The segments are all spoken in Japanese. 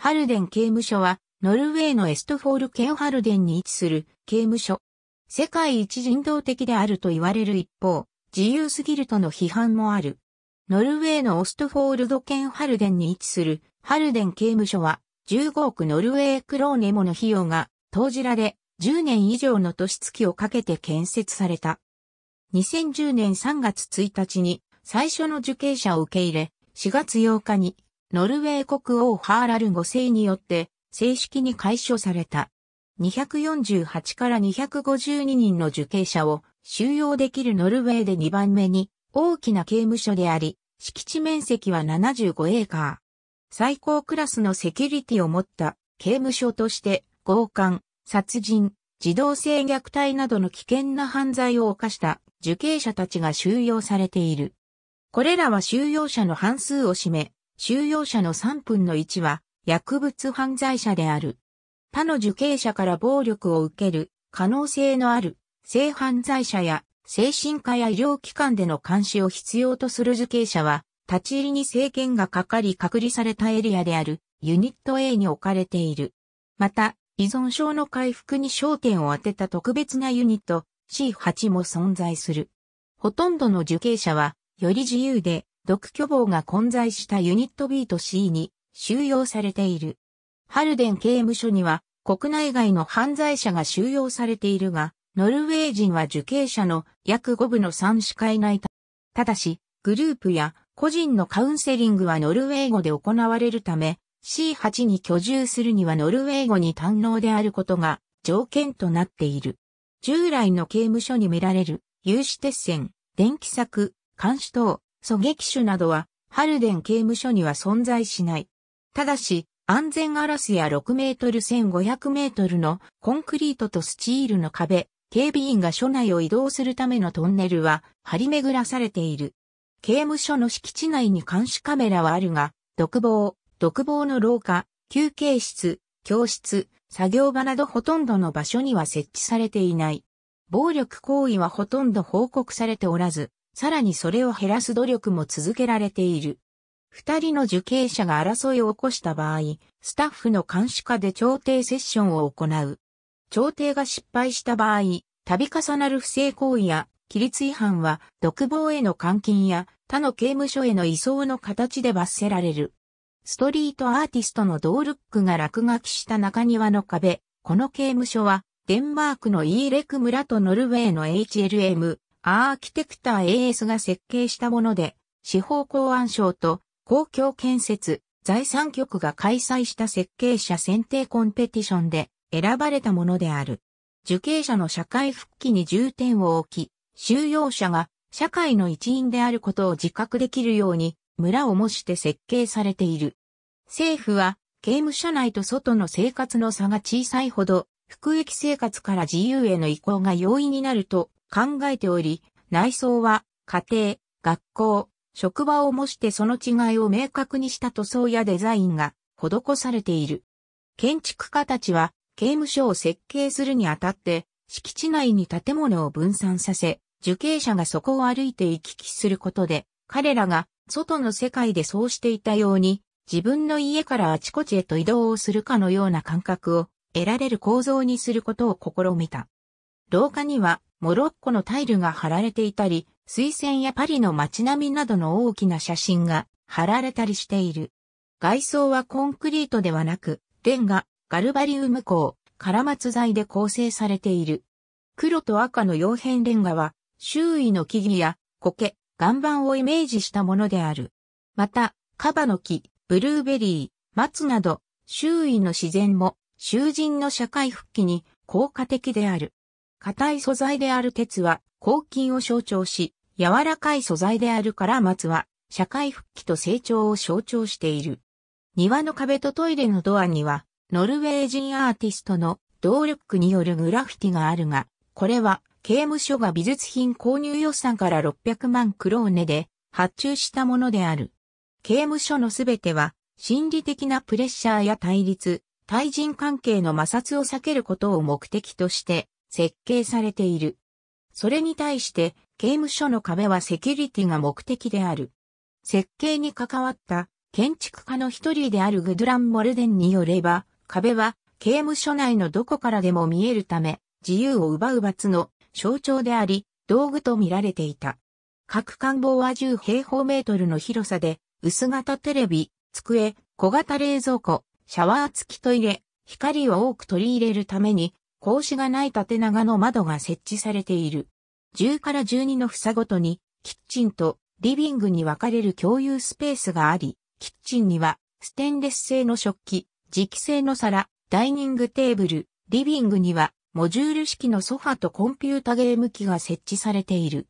ハルデン刑務所は、ノルウェーのエストフォール県ハルデンに位置する刑務所。世界一人道的であると言われる一方、自由すぎるとの批判もある。ノルウェーのオストフォールド県ハルデンに位置するハルデン刑務所は、15億ノルウェークローネモの費用が投じられ、10年以上の年月をかけて建設された。2010年3月1日に最初の受刑者を受け入れ、4月8日にノルウェー国王ハーラル5世によって正式に解消された。248から252人の受刑者を収容できるノルウェーで2番目に大きな刑務所であり、敷地面積は75エーカー。最高クラスのセキュリティを持った刑務所として強姦、殺人、児童性虐待などの危険な犯罪を犯した受刑者たちが収容されている。これらは収容者の半数を占め、収容者の3分の1は薬物犯罪者である。他の受刑者から暴力を受ける可能性のある性犯罪者や精神科や医療機関での監視を必要とする受刑者は立ち入りに制限がかかり隔離されたエリアであるユニット A に置かれている。また、依存症の回復に焦点を当てた特別なユニット C8 も存在する。ほとんどの受刑者はより自由で毒巨棒が混在したユニット B と C に収容されている。ハルデン刑務所には国内外の犯罪者が収容されているが、ノルウェー人は受刑者の約5分の3しかいないた。ただし、グループや個人のカウンセリングはノルウェー語で行われるため、C8 に居住するにはノルウェー語に堪能であることが条件となっている。従来の刑務所に見られる、有刺鉄線、電気柵、監視等、狙撃手などは、ハルデン刑務所には存在しない。ただし、安全ガラスや6メートル1500メートルのコンクリートとスチールの壁、警備員が署内を移動するためのトンネルは張り巡らされている。刑務所の敷地内に監視カメラはあるが、独房、独房の廊下、休憩室、教室、作業場などほとんどの場所には設置されていない。暴力行為はほとんど報告されておらず、さらにそれを減らす努力も続けられている。二人の受刑者が争いを起こした場合、スタッフの監視下で調停セッションを行う。調停が失敗した場合、度重なる不正行為や、規律違反は、独房への監禁や、他の刑務所への移送の形で罰せられる。ストリートアーティストのドールックが落書きした中庭の壁、この刑務所は、デンマークのイーレク村とノルウェーの HLM、アーキテクター AS が設計したもので、司法公安省と公共建設財産局が開催した設計者選定コンペティションで選ばれたものである。受刑者の社会復帰に重点を置き、収容者が社会の一員であることを自覚できるように村を模して設計されている。政府は刑務所内と外の生活の差が小さいほど服役生活から自由への移行が容易になると考えており、内装は家庭、学校、職場を模してその違いを明確にした塗装やデザインが施されている。建築家たちは刑務所を設計するにあたって敷地内に建物を分散させ、受刑者がそこを歩いて行き来することで、彼らが外の世界でそうしていたように、自分の家からあちこちへと移動をするかのような感覚を得られる構造にすることを試みた。廊下にはモロッコのタイルが貼られていたり、水仙やパリの街並みなどの大きな写真が貼られたりしている。外装はコンクリートではなく、レンガ、ガルバリウム鋼、カラマツ材で構成されている。黒と赤の洋変レンガは、周囲の木々や苔、岩盤をイメージしたものである。また、カバの木、ブルーベリー、松など、周囲の自然も、囚人の社会復帰に効果的である。硬い素材である鉄は、抗菌を象徴し、柔らかい素材であるから松は、社会復帰と成長を象徴している。庭の壁とトイレのドアには、ノルウェー人アーティストの動力によるグラフィティがあるが、これは刑務所が美術品購入予算から600万クローネで発注したものである。刑務所のすべては心理的なプレッシャーや対立、対人関係の摩擦を避けることを目的として設計されている。それに対して刑務所の壁はセキュリティが目的である。設計に関わった建築家の一人であるグドラン・モルデンによれば、壁は刑務所内のどこからでも見えるため、自由を奪う罰の象徴であり、道具と見られていた。各官房は10平方メートルの広さで、薄型テレビ、机、小型冷蔵庫、シャワー付きトイレ、光を多く取り入れるために格子がない縦長の窓が設置されている。10から12の房ごとに、キッチンとリビングに分かれる共有スペースがあり、キッチンにはステンレス製の食器、磁気製の皿、ダイニングテーブル、リビングにはモジュール式のソファとコンピュータゲーム機が設置されている。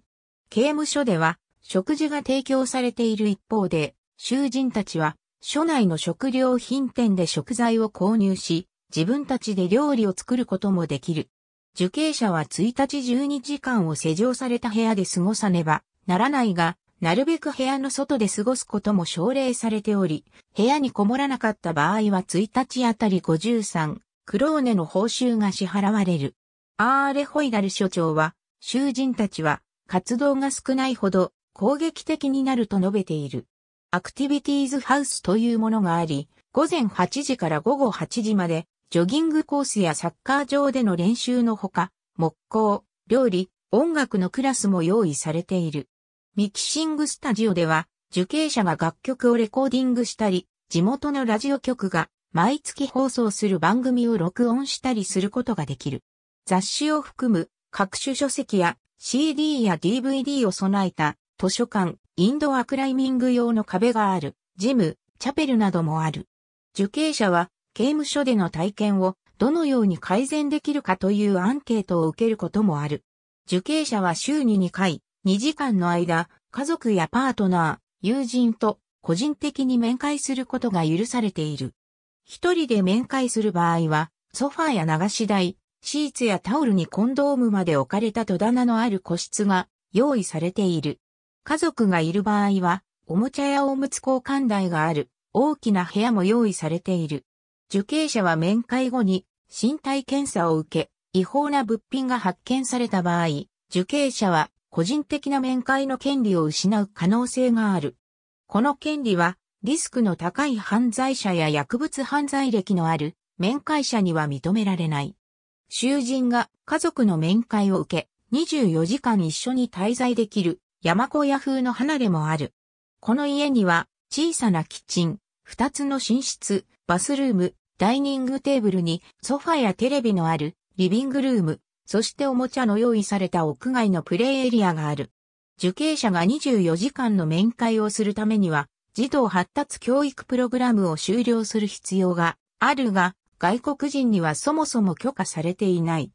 刑務所では食事が提供されている一方で、囚人たちは所内の食料品店で食材を購入し、自分たちで料理を作ることもできる。受刑者は1日12時間を施錠された部屋で過ごさねばならないが、なるべく部屋の外で過ごすことも奨励されており、部屋にこもらなかった場合は1日あたり53、クローネの報酬が支払われる。アーレホイダル所長は、囚人たちは活動が少ないほど攻撃的になると述べている。アクティビティーズハウスというものがあり、午前8時から午後8時までジョギングコースやサッカー場での練習のほか、木工、料理、音楽のクラスも用意されている。ミキシングスタジオでは、受刑者が楽曲をレコーディングしたり、地元のラジオ局が毎月放送する番組を録音したりすることができる。雑誌を含む各種書籍や CD や DVD を備えた図書館、インドアクライミング用の壁がある、ジム、チャペルなどもある。受刑者は刑務所での体験をどのように改善できるかというアンケートを受けることもある。受刑者は週に2回、2時間の間、家族やパートナー、友人と個人的に面会することが許されている。一人で面会する場合は、ソファーや流し台、シーツやタオルにコンドームまで置かれた戸棚のある個室が用意されている。家族がいる場合は、おもちゃやおむつ交換台がある大きな部屋も用意されている。受刑者は面会後に身体検査を受け、違法な物品が発見された場合、受刑者は個人的な面会の権利を失う可能性がある。この権利はリスクの高い犯罪者や薬物犯罪歴のある面会者には認められない。囚人が家族の面会を受け、24時間一緒に滞在できる山小屋風の離れもある。この家には小さなキッチン、2つの寝室、バスルーム、ダイニングテーブルにソファやテレビのあるリビングルーム、そしておもちゃの用意された屋外のプレイエリアがある。受刑者が24時間の面会をするためには、児童発達教育プログラムを終了する必要があるが、外国人にはそもそも許可されていない。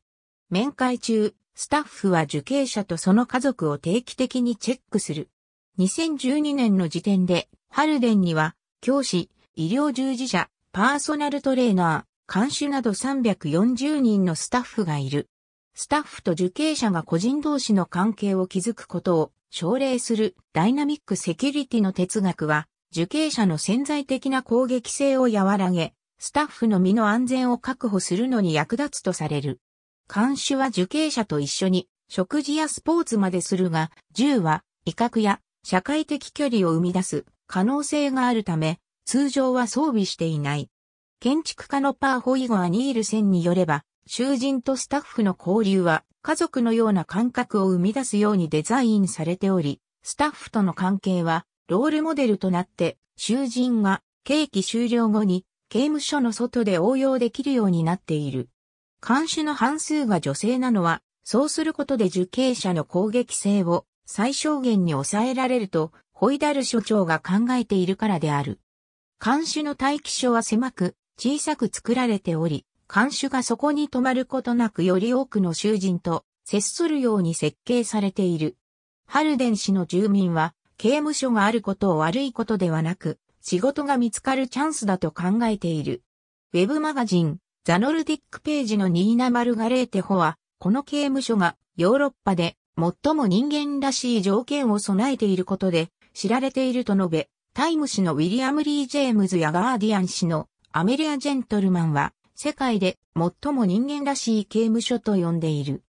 面会中、スタッフは受刑者とその家族を定期的にチェックする。2012年の時点で、ハルデンには、教師、医療従事者、パーソナルトレーナー、監視など340人のスタッフがいる。スタッフと受刑者が個人同士の関係を築くことを奨励するダイナミックセキュリティの哲学は、受刑者の潜在的な攻撃性を和らげ、スタッフの身の安全を確保するのに役立つとされる。監視は受刑者と一緒に食事やスポーツまでするが、銃は威嚇や社会的距離を生み出す可能性があるため、通常は装備していない。建築家のパーホイゴア・ニールセンによれば、囚人とスタッフの交流は家族のような感覚を生み出すようにデザインされており、スタッフとの関係はロールモデルとなって、囚人が刑期終了後に刑務所の外で応用できるようになっている。監視の半数が女性なのは、そうすることで受刑者の攻撃性を最小限に抑えられると、ホイダル所長が考えているからである。監視の待機所は狭く、小さく作られており、看守がそこに止まることなくより多くの囚人と接するように設計されている。ハルデン市の住民は、刑務所があることを悪いことではなく、仕事が見つかるチャンスだと考えている。ウェブマガジン、ザノルディックページのニーナ・マルガレーテホは、この刑務所がヨーロッパで最も人間らしい条件を備えていることで知られていると述べ、タイム氏のウィリアム・リー・ジェームズやガーディアン氏のアメリア・ジェントルマンは、世界で最も人間らしい刑務所と呼んでいる。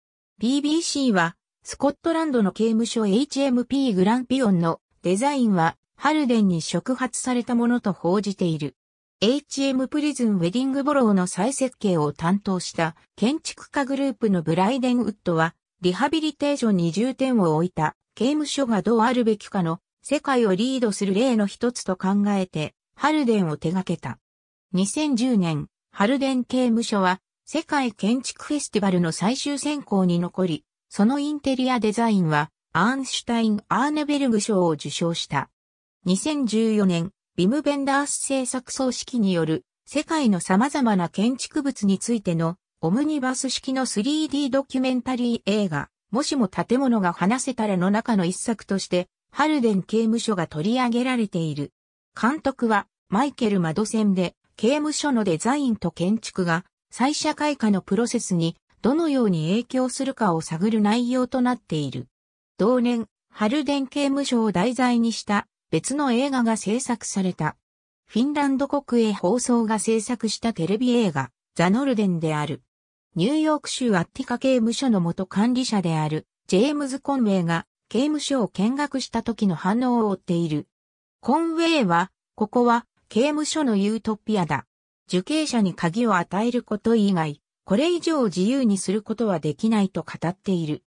BBC は、スコットランドの刑務所 HMP グランピオンのデザインは、ハルデンに触発されたものと報じている。HM プリズンウェディングボローの再設計を担当した建築家グループのブライデンウッドは、リハビリテーションに重点を置いた刑務所がどうあるべきかの世界をリードする例の一つと考えて、ハルデンを手掛けた。2010年、ハルデン刑務所は世界建築フェスティバルの最終選考に残り、そのインテリアデザインはアーンシュタイン・アーネベルグ賞を受賞した。2014年、ビム・ベンダース製作総指揮による世界の様々な建築物についてのオムニバス式の 3D ドキュメンタリー映画、もしも建物が話せたらの中の一作として、ハルデン刑務所が取り上げられている。監督はマイケル・マドセンで、刑務所のデザインと建築が再社会化のプロセスにどのように影響するかを探る内容となっている。同年、ハルデン刑務所を題材にした別の映画が制作された。フィンランド国営放送が制作したテレビ映画、ザ・ノルデンである。ニューヨーク州アッティカ刑務所の元管理者である、ジェームズ・コンウェイが刑務所を見学した時の反応を追っている。コンウェイは、ここは刑務所のユートピアだ。受刑者に鍵を与えること以外、これ以上自由にすることはできないと語っている。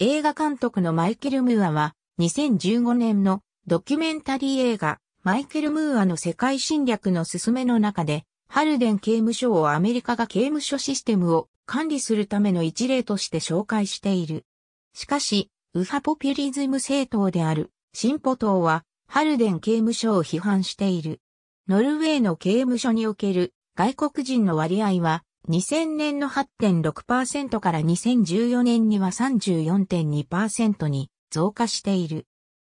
映画監督のマイケル・ムーアは、2015年のドキュメンタリー映画、マイケル・ムーアの世界侵略の進めの中で、ハルデン刑務所をアメリカが刑務所システムを管理するための一例として紹介している。しかし、右派ポピュリズム政党である、進歩党は、ハルデン刑務所を批判している。ノルウェーの刑務所における外国人の割合は2000年の8.6%から2014年には34.2%に増加している。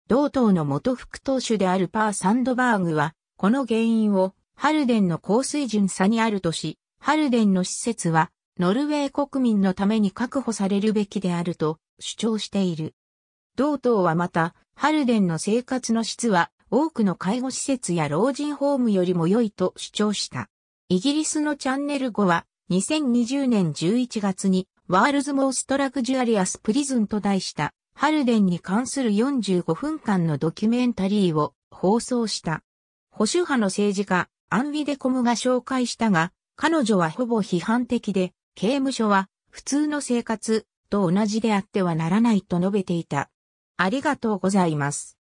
同党の元副党首であるパー・サンドバーグは、この原因をハルデンの高水準差にあるとし、ハルデンの施設はノルウェー国民のために確保されるべきであると主張している。同党はまた、ハルデンの生活の質は多くの介護施設や老人ホームよりも良いと主張した。イギリスのチャンネル5は2020年11月にワールズモーストラグジュアリアスプリズンと題したハルデンに関する45分間のドキュメンタリーを放送した。保守派の政治家アンウィデコムが紹介したが、彼女はほぼ批判的で、刑務所は普通の生活と同じであってはならないと述べていた。ありがとうございます。